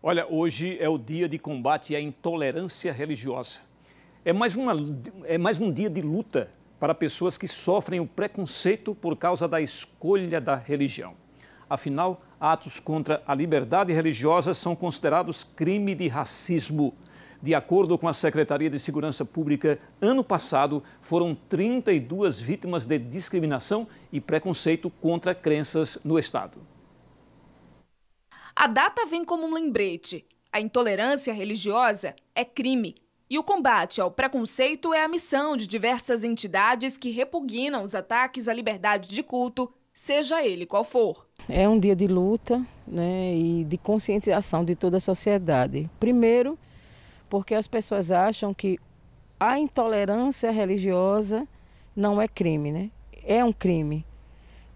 Olha, hoje é o dia de combate à intolerância religiosa. É mais, uma, é mais um dia de luta para pessoas que sofrem o preconceito por causa da escolha da religião. Afinal, atos contra a liberdade religiosa são considerados crime de racismo. De acordo com a Secretaria de Segurança Pública, ano passado foram 32 vítimas de discriminação e preconceito contra crenças no Estado. A data vem como um lembrete. A intolerância religiosa é crime. E o combate ao preconceito é a missão de diversas entidades que repugnam os ataques à liberdade de culto, seja ele qual for. É um dia de luta né, e de conscientização de toda a sociedade. Primeiro, porque as pessoas acham que a intolerância religiosa não é crime, né? É um crime.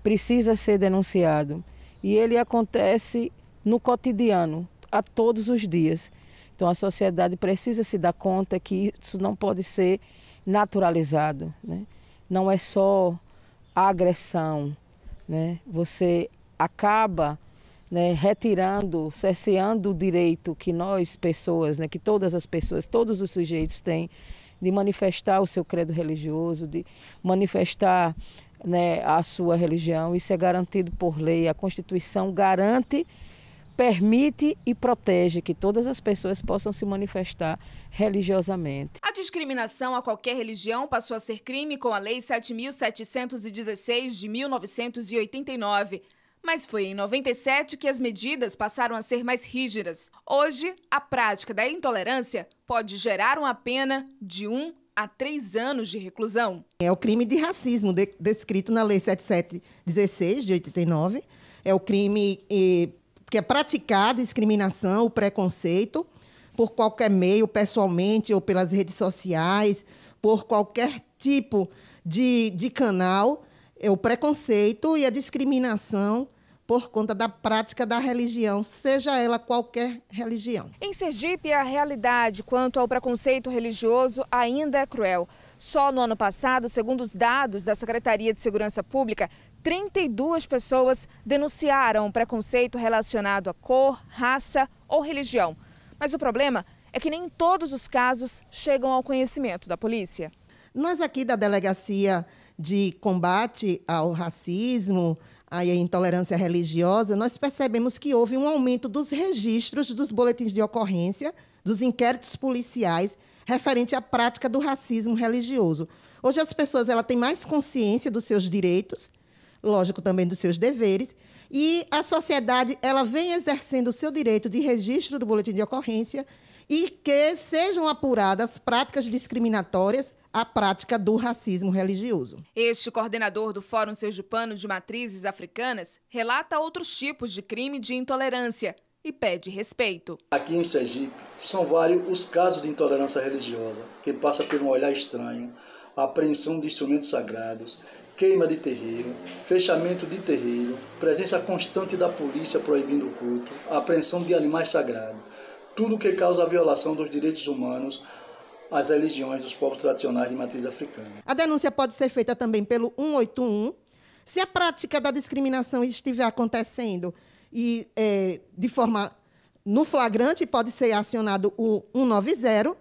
Precisa ser denunciado. E ele acontece no cotidiano, a todos os dias. Então a sociedade precisa se dar conta que isso não pode ser naturalizado. Né? Não é só a agressão. Né? Você acaba né, retirando, cerceando o direito que nós, pessoas, né, que todas as pessoas, todos os sujeitos têm de manifestar o seu credo religioso, de manifestar né, a sua religião. Isso é garantido por lei. A Constituição garante permite e protege que todas as pessoas possam se manifestar religiosamente. A discriminação a qualquer religião passou a ser crime com a Lei 7.716 de 1989. Mas foi em 97 que as medidas passaram a ser mais rígidas. Hoje, a prática da intolerância pode gerar uma pena de um a três anos de reclusão. É o crime de racismo descrito na Lei 7716 de 89. É o crime. Eh que é praticar a discriminação, o preconceito, por qualquer meio, pessoalmente ou pelas redes sociais, por qualquer tipo de, de canal, é o preconceito e a discriminação por conta da prática da religião, seja ela qualquer religião. Em Sergipe, a realidade quanto ao preconceito religioso ainda é cruel. Só no ano passado, segundo os dados da Secretaria de Segurança Pública, 32 pessoas denunciaram preconceito relacionado à cor, raça ou religião. Mas o problema é que nem todos os casos chegam ao conhecimento da polícia. Nós aqui da Delegacia de Combate ao Racismo, e à Intolerância Religiosa, nós percebemos que houve um aumento dos registros dos boletins de ocorrência, dos inquéritos policiais referente à prática do racismo religioso. Hoje as pessoas ela têm mais consciência dos seus direitos, lógico também dos seus deveres, e a sociedade ela vem exercendo o seu direito de registro do boletim de ocorrência e que sejam apuradas práticas discriminatórias à prática do racismo religioso. Este coordenador do Fórum Sergipano de Matrizes Africanas relata outros tipos de crime de intolerância, e pede respeito. Aqui em Sergipe são vários os casos de intolerância religiosa, que passa por um olhar estranho, apreensão de instrumentos sagrados, queima de terreiro, fechamento de terreiro, presença constante da polícia proibindo o culto, apreensão de animais sagrados, tudo que causa a violação dos direitos humanos às religiões dos povos tradicionais de matriz africana. A denúncia pode ser feita também pelo 181. Se a prática da discriminação estiver acontecendo e é, de forma no flagrante pode ser acionado o 190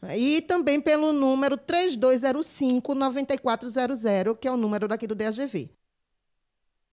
né, e também pelo número 3205 9400, que é o número daqui do DAGV.